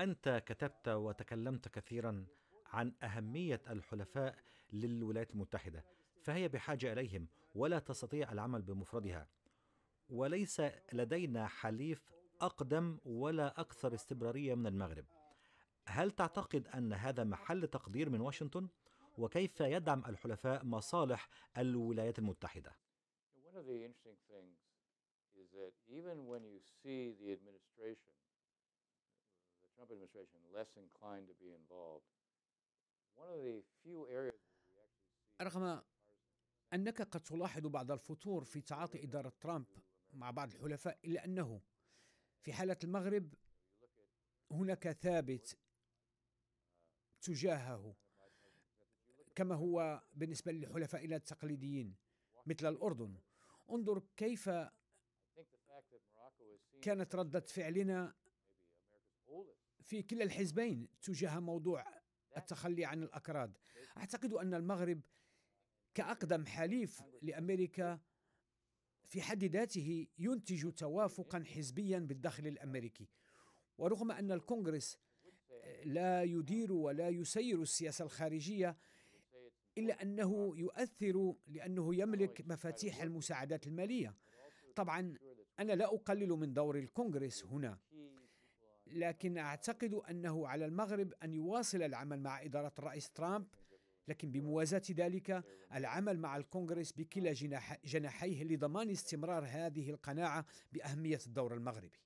أنت كتبت وتكلمت كثيرا عن أهمية الحلفاء للولايات المتحدة فهي بحاجة إليهم ولا تستطيع العمل بمفردها وليس لدينا حليف أقدم ولا أكثر استمرارية من المغرب هل تعتقد أن هذا محل تقدير من واشنطن؟ وكيف يدعم الحلفاء مصالح الولايات المتحدة؟ One of the interesting things is that even when you see the administration administration less inclined to be involved. One of the few areas رغم أنك قد تلاحظ بعض الفتور في تعاطي إدارة ترامب مع بعض الحلفاء إلا أنه في حالة المغرب هناك ثابت تجاهه كما هو بالنسبة للحلفاء التقليديين مثل الأردن انظر كيف كانت ردة فعلنا في كلا الحزبين تجاه موضوع التخلي عن الأكراد أعتقد أن المغرب كأقدم حليف لأمريكا في حد ذاته ينتج توافقا حزبيا بالداخل الأمريكي ورغم أن الكونغرس لا يدير ولا يسير السياسة الخارجية إلا أنه يؤثر لأنه يملك مفاتيح المساعدات المالية طبعا أنا لا أقلل من دور الكونغرس هنا لكن أعتقد أنه على المغرب أن يواصل العمل مع إدارة الرئيس ترامب لكن بموازاة ذلك العمل مع الكونغرس بكلا جناحيه لضمان استمرار هذه القناعة بأهمية الدور المغربي